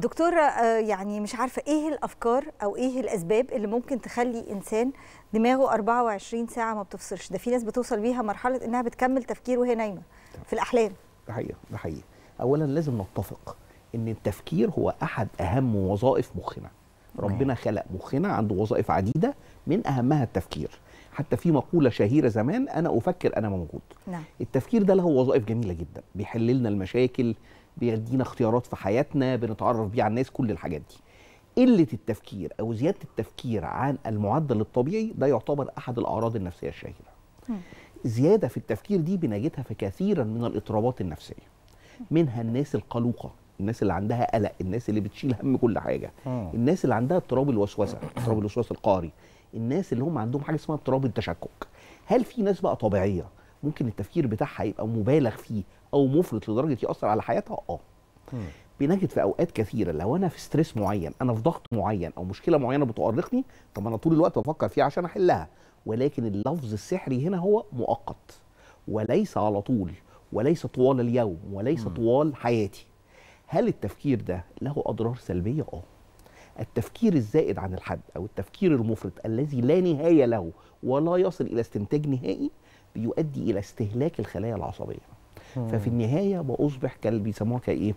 دكتورة آه، يعني مش عارفة إيه الأفكار أو إيه الأسباب اللي ممكن تخلي إنسان دماغه 24 ساعة ما بتفصلش ده في ناس بتوصل بيها مرحلة إنها بتكمل تفكير وهي نايمة في الأحلام ده حقيقة ده حقيقة أولا لازم نتفق إن التفكير هو أحد أهم وظائف مخنا ربنا خلق مخنا عنده وظائف عديدة من اهمها التفكير حتى في مقولة شهيرة زمان أنا أفكر أنا موجود نعم. التفكير ده له وظائف جميلة جدا بيحل لنا المشاكل بيدينا اختيارات في حياتنا بنتعرف بيه على الناس كل الحاجات دي قلة التفكير أو زيادة التفكير عن المعدل الطبيعي ده يعتبر أحد الأعراض النفسية الشهيرة زيادة في التفكير دي بنجدها في كثيرا من الاضطرابات النفسية منها الناس القلوقة الناس اللي عندها قلق الناس اللي بتشيل هم كل حاجة الناس اللي عندها اضطراب الوسوسة اضطراب الوسواس القهري الناس اللي هم عندهم حاجه اسمها اضطراب التشكك هل في ناس بقى طبيعيه ممكن التفكير بتاعها يبقى مبالغ فيه او مفرط لدرجه ياثر على حياتها اه بنجد في اوقات كثيره لو انا في ستريس معين انا في ضغط معين او مشكله معينه بتؤرقني طب انا طول الوقت بفكر فيها عشان احلها ولكن اللفظ السحري هنا هو مؤقت وليس على طول وليس طوال اليوم وليس طوال حياتي هل التفكير ده له اضرار سلبيه اه التفكير الزائد عن الحد او التفكير المفرط الذي لا نهايه له ولا يصل الى استنتاج نهائي بيؤدي الى استهلاك الخلايا العصبيه مم. ففي النهايه باصبح كاللي بيسموها كايه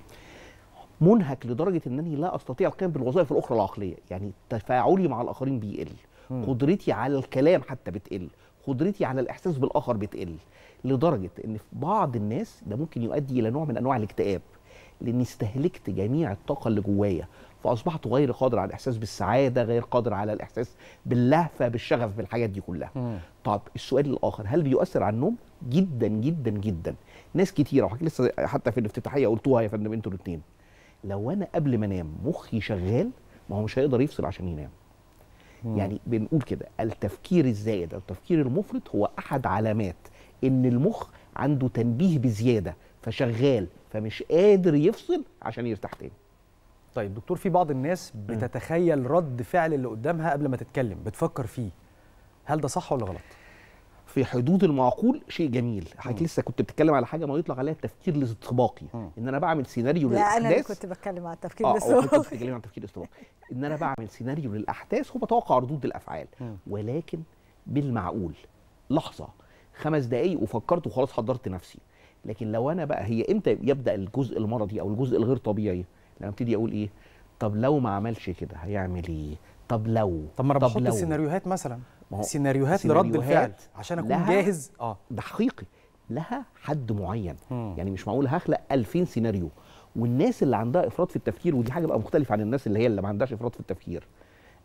منهك لدرجه انني لا استطيع القيام بالوظائف الاخرى العقليه يعني تفاعلي مع الاخرين بيقل مم. قدرتي على الكلام حتى بتقل قدرتي على الاحساس بالاخر بتقل لدرجه ان في بعض الناس ده ممكن يؤدي الى نوع من انواع الاكتئاب لاني استهلكت جميع الطاقه اللي جوايا فاصبحت غير قادر على الاحساس بالسعاده غير قادر على الاحساس باللهفه بالشغف بالحاجات دي كلها مم. طب السؤال الاخر هل بيؤثر على النوم جدا جدا جدا ناس كتيره وحكي لسه حتى في الافتتاحيه قلتوها يا فندم انتوا الاثنين لو انا قبل ما انام مخي شغال ما هو مش هيقدر يفصل عشان ينام مم. يعني بنقول كده التفكير الزائد او التفكير المفرط هو احد علامات ان المخ عنده تنبيه بزياده فشغال فمش قادر يفصل عشان يرتاح تاني طيب دكتور في بعض الناس بتتخيل رد فعل اللي قدامها قبل ما تتكلم بتفكر فيه هل ده صح ولا غلط في حدود المعقول شيء جميل حضرتك لسه كنت بتتكلم على حاجه ما يطلق عليها التفكير الاستباقي ان انا بعمل سيناريو لا للاحداث لا انا كنت بتكلم على التفكير آه الاستباقي كنت بتكلم على التفكير الاستباقي ان انا بعمل سيناريو للاحداث وبتوقع ردود الافعال ولكن بالمعقول لحظه خمس دقايق وفكرت وخلاص حضرت نفسي لكن لو انا بقى هي امتى يبدا الجزء المرضي او الجزء الغير طبيعي انا ابتدي اقول ايه طب لو ما عملش كده هيعمل ايه طب لو طب ما انا بحط السيناريوهات مثلا سيناريوهات لرد الفعل عشان اكون جاهز اه ده حقيقي لها حد معين مم. يعني مش معقول هخلق 2000 سيناريو والناس اللي عندها افراط في التفكير ودي حاجه بقى مختلفه عن الناس اللي هي اللي ما عندهاش افراط في التفكير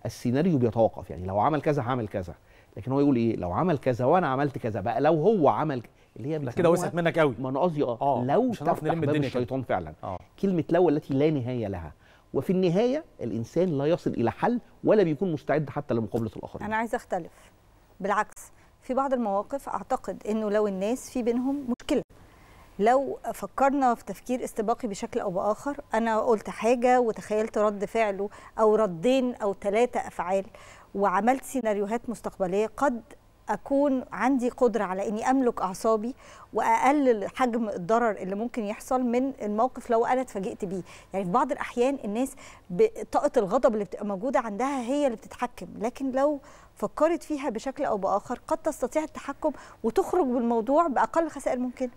السيناريو بيتوقف يعني لو عمل كذا هعمل كذا لكن هو يقول ايه لو عمل كذا وانا عملت كذا بقى لو هو عمل اللي هي كده وسعت منك قوي ما انا قصدي اه, آه، لو تعرف نلم الدنيا الشيطان فعلا آه. كلمه لو التي لا نهايه لها وفي النهايه الانسان لا يصل الى حل ولا بيكون مستعد حتى لمقابله الاخرين انا عايز اختلف بالعكس في بعض المواقف اعتقد انه لو الناس في بينهم مشكله لو فكرنا في تفكير استباقي بشكل او باخر انا قلت حاجه وتخيلت رد فعله او ردين او ثلاثه افعال وعملت سيناريوهات مستقبليه قد اكون عندي قدره على اني املك اعصابي واقلل حجم الضرر اللي ممكن يحصل من الموقف لو انا اتفاجئت بيه يعني في بعض الاحيان الناس بطاقه الغضب اللي بتبقى موجوده عندها هي اللي بتتحكم لكن لو فكرت فيها بشكل او باخر قد تستطيع التحكم وتخرج بالموضوع باقل خسائر ممكنه